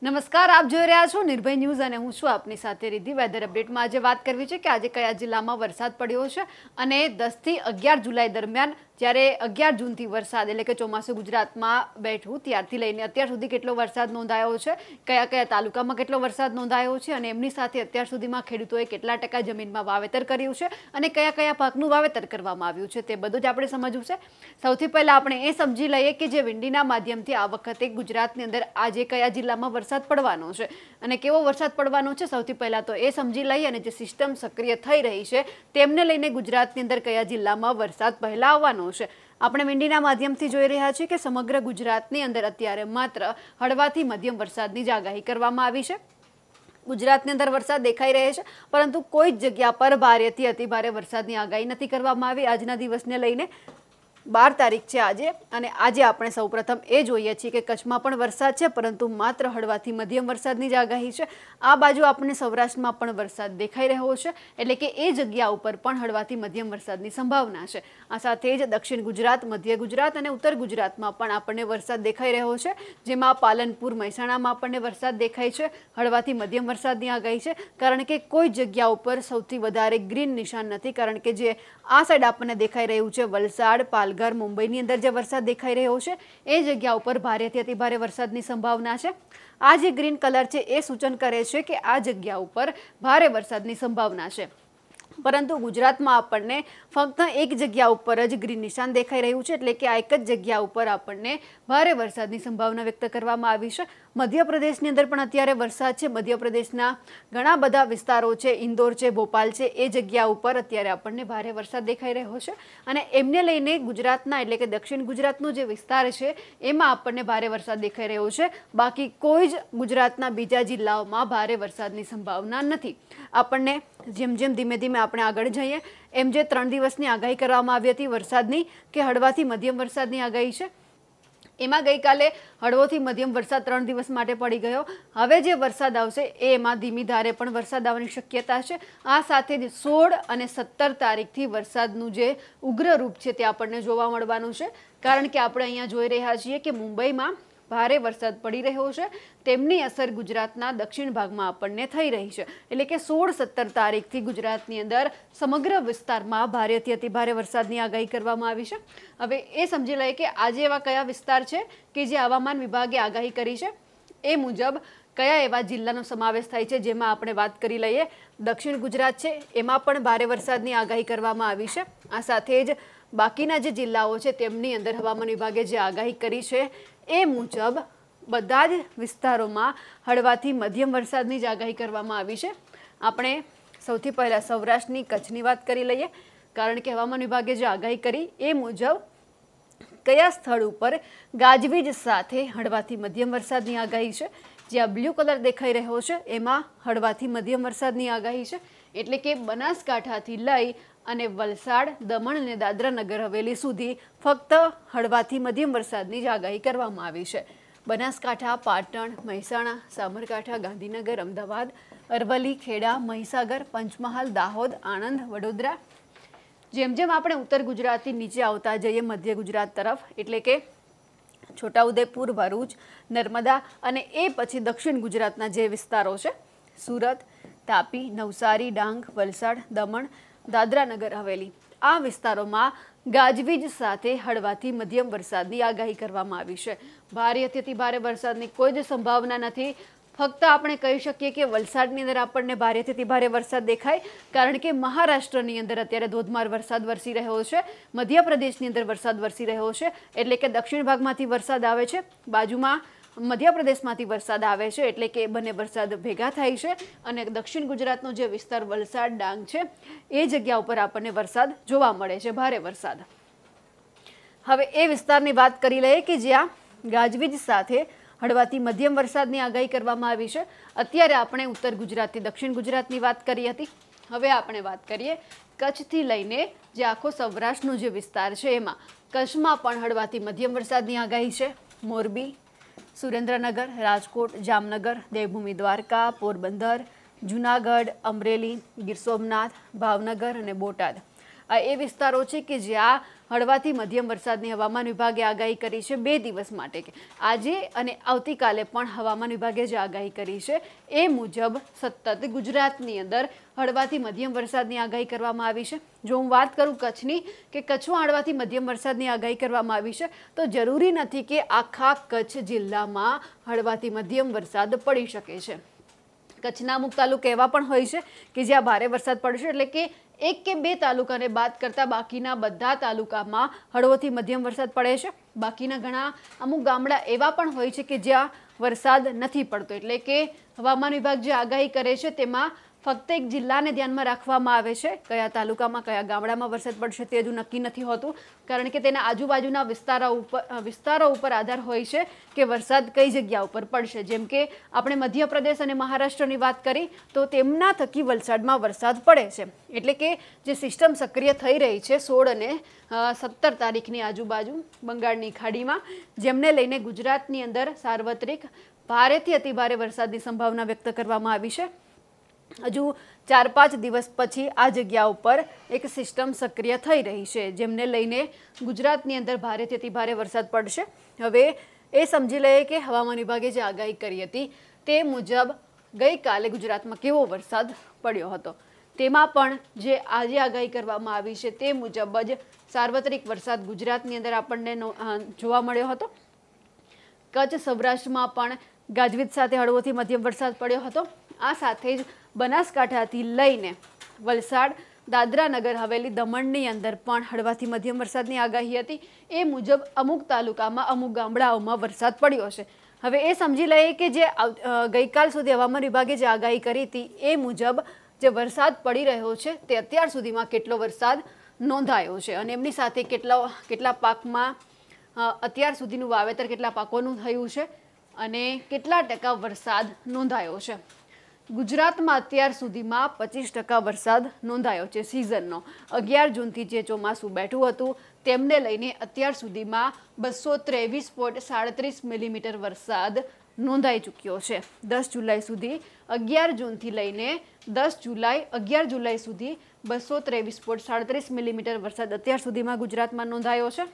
નમસ્કાર આપ જોઈ રહ્યા છો નિર્ભય ન્યૂઝ અને હું છું આપની સાથે રીધી વેધર અપડેટમાં આજે વાત કરવી છે કે આજે કયા જિલ્લામાં વરસાદ પડ્યો છે અને દસથી અગિયાર જુલાઈ દરમિયાન જ્યારે અગિયાર જૂનથી વરસાદ એટલે કે ચોમાસું ગુજરાતમાં બેઠું ત્યારથી લઈને અત્યાર સુધી કેટલો વરસાદ નોંધાયો છે કયા કયા તાલુકામાં કેટલો વરસાદ નોંધાયો છે અને એમની સાથે અત્યાર સુધીમાં ખેડૂતોએ કેટલા ટકા જમીનમાં વાવેતર કર્યું છે અને કયા કયા પાકનું વાવેતર કરવામાં આવ્યું છે તે બધું જ આપણે સમજવું છે સૌથી પહેલાં આપણે એ સમજી લઈએ કે જે વિંડીના માધ્યમથી આ વખતે ગુજરાતની અંદર આજે કયા જિલ્લામાં વરસાદ વરસાદ પડવાનો છે અને કેવો વરસાદ પડવાનો છે સૌથી પહેલાં તો એ સમજી લઈ અને જે સિસ્ટમ સક્રિય થઈ રહી છે તેમને લઈને ગુજરાતની અંદર કયા જિલ્લામાં વરસાદ પહેલાં આવવાનો છે આપણે મીંડીના માધ્યમથી જોઈ રહ્યા છીએ કે સમગ્ર ગુજરાતની અંદર અત્યારે માત્ર હળવાથી મધ્યમ વરસાદની જ આગાહી કરવામાં આવી છે ગુજરાતની અંદર વરસાદ દેખાઈ રહ્યો છે પરંતુ કોઈ જ જગ્યા પર ભારેથી અતિભારે વરસાદની આગાહી નથી કરવામાં આવી આજના દિવસને લઈને બાર તારીખ છે આજે અને આજે આપણે સૌપ્રથમ એ જોઈએ છીએ કે કચ્છમાં પણ વરસાદ છે પરંતુ માત્ર હળવાથી મધ્યમ વરસાદની જ આગાહી છે આ બાજુ આપણને સૌરાષ્ટ્રમાં પણ વરસાદ દેખાઈ રહ્યો છે એટલે કે એ જગ્યા ઉપર પણ હળવાથી મધ્યમ વરસાદની સંભાવના છે આ સાથે જ દક્ષિણ ગુજરાત મધ્ય ગુજરાત અને ઉત્તર ગુજરાતમાં પણ આપણને વરસાદ દેખાઈ રહ્યો છે જેમાં પાલનપુર મહેસાણામાં આપણને વરસાદ દેખાય છે હળવાથી મધ્યમ વરસાદની આગાહી છે કારણ કે કોઈ જગ્યા ઉપર સૌથી વધારે ગ્રીન નિશાન નથી કારણ કે જે આ સાઈડ આપણને દેખાઈ રહ્યું છે વલસાડ પાલ પાલઘર મુંબઈની અંદર જે વરસાદ દેખાઈ રહ્યો છે એ જગ્યા ઉપર ભારેથી અતિભારે વરસાદની સંભાવના છે આ જે ગ્રીન કલર છે એ સૂચન કરે છે કે આ જગ્યા ઉપર ભારે વરસાદની સંભાવના છે પરંતુ ગુજરાતમાં આપણને ફક્ત એક જગ્યા ઉપર જ ગ્રીન નિશાન દેખાઈ રહ્યું છે એટલે કે આ એક જ જગ્યા ઉપર આપણને ભારે વરસાદની સંભાવના વ્યક્ત કરવામાં આવી છે મધ્યપ્રદેશની અંદર પણ અત્યારે વરસાદ છે મધ્યપ્રદેશના ઘણા બધા વિસ્તારો છે ઇન્દોર છે ભોપાલ છે એ જગ્યા ઉપર અત્યારે આપણને ભારે વરસાદ દેખાઈ રહ્યો છે અને એમને લઈને ગુજરાતના એટલે કે દક્ષિણ ગુજરાતનો જે વિસ્તાર છે એમાં આપણને ભારે વરસાદ દેખાઈ રહ્યો છે બાકી કોઈ જ ગુજરાતના બીજા જિલ્લાઓમાં ભારે વરસાદની સંભાવના નથી આપણને જેમ જેમ ધીમે ધીમે આપણે આગળ જઈએ એમ જે ત્રણ દિવસની આગાહી કરવામાં આવી હતી વરસાદની કે હળવાથી મધ્યમ વરસાદની આગાહી છે એમાં ગઈકાલે હળવોથી મધ્યમ વરસાદ ત્રણ દિવસ માટે પડી ગયો હવે જે વરસાદ આવશે એમાં ધીમી ધારે પણ વરસાદ આવવાની શક્યતા છે આ સાથે જ સોળ અને સત્તર તારીખથી વરસાદનું જે ઉગ્ર રૂપ છે તે આપણને જોવા મળવાનું છે કારણ કે આપણે અહીંયા જોઈ રહ્યા છીએ કે મુંબઈમાં ભારે વરસાદ પડી રહ્યો છે તેમની અસર ગુજરાતના દક્ષિણ ભાગમાં આપણને થઈ રહી છે એટલે કે સોળ સત્તર તારીખથી ગુજરાતની અંદર સમગ્ર વિસ્તારમાં ભારેથી અતિ ભારે વરસાદની આગાહી કરવામાં આવી છે હવે એ સમજી લઈએ કે આજે એવા કયા વિસ્તાર છે કે જે હવામાન વિભાગે આગાહી કરી છે એ મુજબ કયા એવા જિલ્લાનો સમાવેશ થાય છે જેમાં આપણે વાત કરી લઈએ દક્ષિણ ગુજરાત છે એમાં પણ ભારે વરસાદની આગાહી કરવામાં આવી છે આ સાથે જ બાકીના જે જિલ્લાઓ છે તેમની અંદર હવામાન વિભાગે જે આગાહી કરી છે એ મુજબ બધા જ વિસ્તારોમાં હળવાથી મધ્યમ વરસાદની જ આગાહી કરવામાં આવી છે આપણે સૌથી પહેલાં સૌરાષ્ટ્રની કચ્છની વાત કરી લઈએ કારણ કે હવામાન વિભાગે જે આગાહી કરી એ મુજબ કયા સ્થળ ઉપર ગાજવીજ સાથે હળવાથી મધ્યમ વરસાદની આગાહી છે જે આ બ્લુ કલર દેખાઈ રહ્યો છે એમાં હળવાથી મધ્યમ વરસાદની આગાહી છે એટલે કે બનાસકાંઠાથી લઈ અને વલસાડ દમણ અને દાદરા નગર હવેલી સુધી ફક્ત હળવાથી મધ્યમ વરસાદની જ આગાહી કરવામાં આવી છે બનાસકાંઠા પાટણ મહેસાણા સાબરકાંઠા ગાંધીનગર અમદાવાદ અરવલ્લી ખેડા મહીસાગર પંચમહાલ દાહોદ આણંદ વડોદરા જેમ જેમ આપણે ઉત્તર ગુજરાતથી નીચે આવતા જઈએ મધ્ય ગુજરાત તરફ એટલે કે છોટાઉદેપુર ભરૂચ નર્મદા અને એ પછી દક્ષિણ ગુજરાતના જે વિસ્તારો છે સુરત તાપી નવસારી ડાંગ વલસાડ દમણ દાદરાનગર હવેલી આ વિસ્તારોમાં ગાજવીજ સાથે હળવાથી મધ્યમ વરસાદની આગાહી કરવામાં આવી છે ભારે અતિથી ભારે વરસાદની કોઈ જ સંભાવના નથી ફક્ત આપણે કહી શકીએ કે વલસાડની અંદર આપણને ભારેથી ભારે વરસાદ દેખાય કારણ કે મહારાષ્ટ્રની અંદર અત્યારે ધોધમાર વરસાદ વરસી રહ્યો છે મધ્યપ્રદેશની અંદર વરસાદ વરસી રહ્યો છે એટલે કે દક્ષિણ ભાગમાંથી વરસાદ આવે છે બાજુમાં મધ્યપ્રદેશમાંથી વરસાદ આવે છે એટલે કે બંને વરસાદ ભેગા થાય છે અને દક્ષિણ ગુજરાતનો જે વિસ્તાર વલસાડ ડાંગ છે એ જગ્યા ઉપર આપણને વરસાદ જોવા મળે છે ભારે વરસાદ હવે એ વિસ્તારની વાત કરી લઈએ કે જ્યાં ગાજવીજ સાથે હળવાથી મધ્યમ વરસાદની આગાહી કરવામાં આવી છે અત્યારે આપણે ઉત્તર ગુજરાતથી દક્ષિણ ગુજરાતની વાત કરી હતી હવે આપણે વાત કરીએ કચ્છથી લઈને જે આખો સૌરાષ્ટ્રનો જે વિસ્તાર છે એમાં કચ્છમાં પણ હળવાથી મધ્યમ વરસાદની આગાહી છે મોરબી સુરેન્દ્રનગર રાજકોટ જામનગર દેવભૂમિ દ્વારકા પોરબંદર જૂનાગઢ અમરેલી ગીર સોમનાથ ભાવનગર અને બોટાદ એ વિસ્તારો છે કે જ્યાં હળવાથી મધ્યમ વરસાદની હવામાન વિભાગે આગાહી કરી છે બે દિવસ માટે કે આજે અને આવતીકાલે પણ હવામાન વિભાગે જે આગાહી કરી છે એ મુજબ સતત ગુજરાતની અંદર હળવાથી મધ્યમ વરસાદની આગાહી કરવામાં આવી છે જો હું વાત કરું કચ્છની કે કચ્છમાં હળવાથી મધ્યમ વરસાદની આગાહી કરવામાં આવી છે તો જરૂરી નથી કે આખા કચ્છ જિલ્લામાં હળવાથી મધ્યમ વરસાદ પડી શકે છે કચ્છના અમુક તાલુકા એવા પણ હોય છે કે જ્યાં ભારે વરસાદ પડશે એટલે કે એક કે બે તાલુકાને બાદ કરતાં બાકીના બધા તાલુકામાં હળવોથી મધ્યમ વરસાદ પડે છે બાકીના ઘણા અમુક ગામડા એવા પણ હોય છે કે જ્યાં વરસાદ નથી પડતો એટલે કે હવામાન વિભાગ જે આગાહી કરે છે તેમાં ફક્ત એક જિલ્લાને ધ્યાનમાં રાખવામાં આવે છે કયા તાલુકામાં કયા ગામડામાં વરસાદ પડશે તે હજુ નક્કી નથી હોતું કારણ કે તેના આજુબાજુના વિસ્તારો ઉપર વિસ્તારો ઉપર આધાર હોય છે કે વરસાદ કઈ જગ્યા ઉપર પડશે જેમ કે આપણે મધ્યપ્રદેશ અને મહારાષ્ટ્રની વાત કરી તો તેમના થકી વલસાડમાં વરસાદ પડે છે એટલે કે જે સિસ્ટમ સક્રિય થઈ રહી છે સોળ અને સત્તર તારીખની આજુબાજુ બંગાળની ખાડીમાં જેમને લઈને ગુજરાતની અંદર સાર્વત્રિક ભારેથી અતિભારે વરસાદની સંભાવના વ્યક્ત કરવામાં આવી છે હજુ ચાર પાંચ દિવસ પછી આ જગ્યા ઉપર એક સિસ્ટમ સક્રિય થઈ રહી છે જેમને લઈને ગુજરાતની અંદર ભારેથી અતિ ભારે વરસાદ પડશે હવે એ સમજી લઈએ કે હવામાન વિભાગે જે આગાહી કરી હતી તે મુજબ ગઈકાલે ગુજરાતમાં કેવો વરસાદ પડ્યો હતો તેમાં પણ જે આજે આગાહી કરવામાં આવી છે તે મુજબ જ સાર્વત્રિક વરસાદ ગુજરાતની અંદર આપણને જોવા મળ્યો હતો કચ્છ સૌરાષ્ટ્રમાં પણ ગાજવીજ સાથે હળવોથી મધ્યમ વરસાદ પડ્યો હતો આ સાથે જ બનાસકાંઠાથી લઈને વલસાડ દાદરા નગર હવેલી દમણની અંદર પણ હળવાથી મધ્યમ વરસાદની આગાહી હતી એ મુજબ અમુક તાલુકામાં અમુક ગામડાઓમાં વરસાદ પડ્યો છે હવે એ સમજી લઈએ કે જે ગઈકાલ સુધી હવામાન વિભાગે જે આગાહી કરી હતી એ મુજબ જે વરસાદ પડી રહ્યો છે તે અત્યાર સુધીમાં કેટલો વરસાદ નોંધાયો છે અને એમની સાથે કેટલા કેટલા પાકમાં અત્યાર સુધીનું વાવેતર કેટલા પાકોનું થયું છે અને કેટલા ટકા વરસાદ નોંધાયો છે ગુજરાતમાં અત્યાર સુધીમાં પચીસ ટકા વરસાદ નોંધાયો છે સિઝનનો અગિયાર જૂનથી જે ચોમાસું બેઠું હતું તેમને લઈને અત્યાર સુધીમાં બસો ત્રેવીસ પોઈન્ટ સાડત્રીસ મિલીમીટર વરસાદ નોંધાઈ ચૂક્યો છે દસ જુલાઈ સુધી અગિયાર જૂનથી લઈને દસ જુલાઈ અગિયાર જુલાઈ સુધી બસો ત્રેવીસ પોઈન્ટ સાડત્રીસ મિલીમીટર વરસાદ અત્યાર સુધીમાં ગુજરાતમાં નોંધાયો છે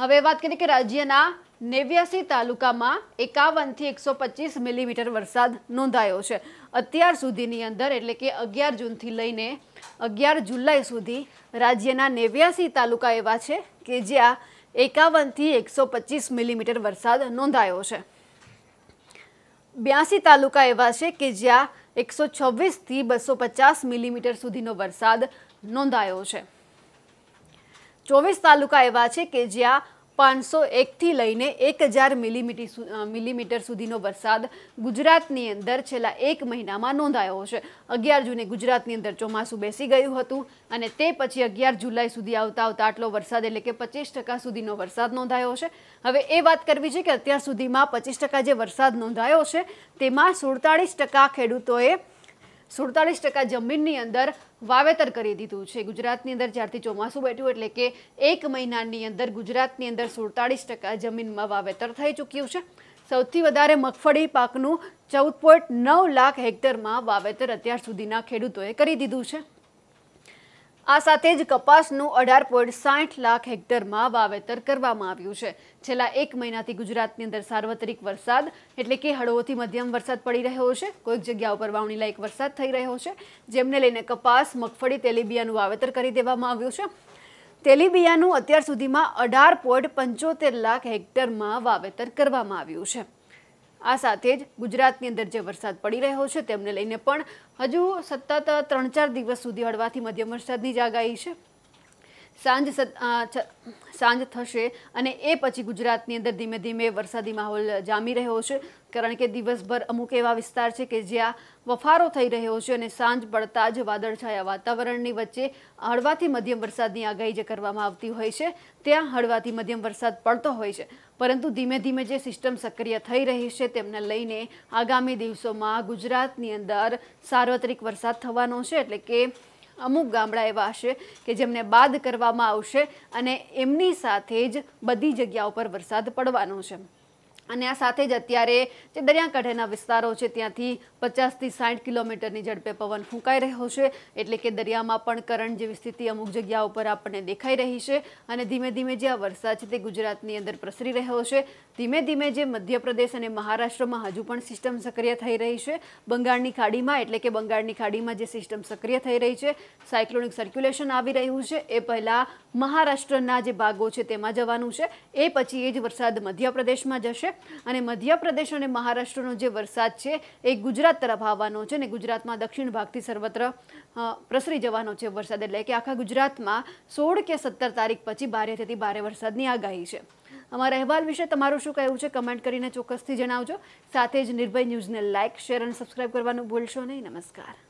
હવે વાત કરીએ કે રાજ્યના નેવ્યાસી તાલુકામાં એકાવનથી એકસો પચીસ મિલીમીટર વરસાદ નોંધાયો છે અત્યાર સુધીની અંદર એટલે કે અગિયાર જૂનથી લઈને અગિયાર જુલાઈ સુધી રાજ્યના નેવ્યાસી તાલુકા એવા છે કે જ્યાં એકાવનથી એકસો પચીસ મિલીમીટર વરસાદ નોંધાયો છે બ્યાસી તાલુકા એવા છે કે જ્યાં એકસો છવ્વીસથી બસો પચાસ મિલીમીટર સુધીનો વરસાદ નોંધાયો છે ચોવીસ તાલુકા એવા છે કે જ્યાં પાંચસો એકથી લઈને એક હજાર મિલીમીટર મિલીમીટર સુધીનો વરસાદ ગુજરાતની અંદર છેલ્લા એક મહિનામાં નોંધાયો છે અગિયાર જૂને ગુજરાતની અંદર ચોમાસું બેસી ગયું હતું અને તે પછી અગિયાર જુલાઈ સુધી આવતા આવતા આટલો વરસાદ એટલે કે પચીસ ટકા સુધીનો વરસાદ નોંધાયો છે હવે એ વાત કરવી છે કે અત્યાર સુધીમાં પચીસ ટકા જે વરસાદ નોંધાયો છે તેમાં સુડતાળીસ ટકા ખેડૂતોએ સુડતાલીસ ટકા જમીનની અંદર વાવેતર કરી દીધું છે ગુજરાતની અંદર જ્યારથી ચોમાસું બેઠ્યું એટલે કે એક મહિનાની અંદર ગુજરાતની અંદર સુડતાલીસ ટકા જમીનમાં વાવેતર થઈ ચૂક્યું છે સૌથી વધારે મગફળી પાકનું ચૌદ પોઈન્ટ નવ લાખ હેક્ટરમાં વાવેતર અત્યાર સુધીના ખેડૂતોએ કરી દીધું છે આ સાથે જ કપાસનું અઢાર પોઈન્ટ સાઠ લાખ હેક્ટરમાં વાવેતર કરવામાં આવ્યું છે છેલ્લા એક મહિનાથી ગુજરાતની અંદર સાર્વત્રિક વરસાદ એટલે કે હળવોથી મધ્યમ વરસાદ પડી રહ્યો છે કોઈક જગ્યા ઉપર વાવણી લાયક વરસાદ થઈ રહ્યો છે જેમને લઈને કપાસ મગફળી તેલીબિયાનું વાવેતર કરી દેવામાં આવ્યું છે તેલીબિયાનું અત્યાર સુધીમાં અઢાર પોઈન્ટ પંચોતેર લાખ હેક્ટરમાં વાવેતર કરવામાં આવ્યું છે આ સાથે જ ગુજરાતની અંદર જે વરસાદ પડી રહ્યો છે તેમને લઈને પણ હજુ સતત ત્રણ ચાર દિવસ સુધી હળવાથી મધ્યમ વરસાદની જ આગાહી છે સાંજ સાંજ થશે અને એ પછી ગુજરાતની અંદર ધીમે ધીમે વરસાદી માહોલ જામી રહ્યો છે કારણ કે દિવસભર અમુક એવા વિસ્તાર છે કે જ્યાં વફારો થઈ રહ્યો છે અને સાંજ પડતા જ વાદળછાયા વાતાવરણની વચ્ચે હળવાથી મધ્યમ વરસાદની આગાહી જે કરવામાં આવતી હોય છે ત્યાં હળવાથી મધ્યમ વરસાદ પડતો હોય છે પરંતુ ધીમે ધીમે જે સિસ્ટમ સક્રિય થઈ રહી છે તેમને લઈને આગામી દિવસોમાં ગુજરાતની અંદર સાર્વત્રિક વરસાદ થવાનો છે એટલે કે અમુક ગામડા એવા હશે કે જેમને બાદ કરવામાં આવશે અને એમની સાથે જ બધી જગ્યાઓ પર વરસાદ પડવાનો છે અને આ સાથે જ અત્યારે જે દરિયાકાંઠાના વિસ્તારો છે ત્યાંથી પચાસથી સાઠ કિલોમીટરની ઝડપે પવન ફૂંકાઈ રહ્યો છે એટલે કે દરિયામાં પણ કરંટ જેવી સ્થિતિ અમુક જગ્યા ઉપર આપણને દેખાઈ રહી છે અને ધીમે ધીમે જે આ વરસાદ છે તે ગુજરાતની અંદર પ્રસરી રહ્યો છે ધીમે ધીમે જે મધ્યપ્રદેશ અને મહારાષ્ટ્રમાં હજુ પણ સિસ્ટમ સક્રિય થઈ રહી છે બંગાળની ખાડીમાં એટલે કે બંગાળની ખાડીમાં જે સિસ્ટમ સક્રિય થઈ રહી છે સાયક્લોનિક સર્ક્યુલેશન આવી રહ્યું છે એ પહેલાં મહારાષ્ટ્રના જે ભાગો છે તેમાં જવાનું છે એ પછી એ જ વરસાદ મધ્યપ્રદેશમાં જશે અને મધ્યપ્રદેશ અને મહારાષ્ટ્રનો જે વરસાદ છે એ ગુજરાત તરફ આવવાનો છે અને ગુજરાતમાં દક્ષિણ ભાગથી સર્વત્ર પ્રસરી જવાનો છે વરસાદ એટલે કે આખા ગુજરાતમાં સોળ કે સત્તર તારીખ પછી ભારે થતી ભારે વરસાદની આગાહી છે અમારા અહેવાલ વિશે તમારું શું કહેવું છે કમેન્ટ કરીને ચોક્કસથી જણાવજો સાથે જ નિર્ભય ન્યૂઝને લાઇક શેર અને સબસ્ક્રાઇબ કરવાનું ભૂલશો નહીં નમસ્કાર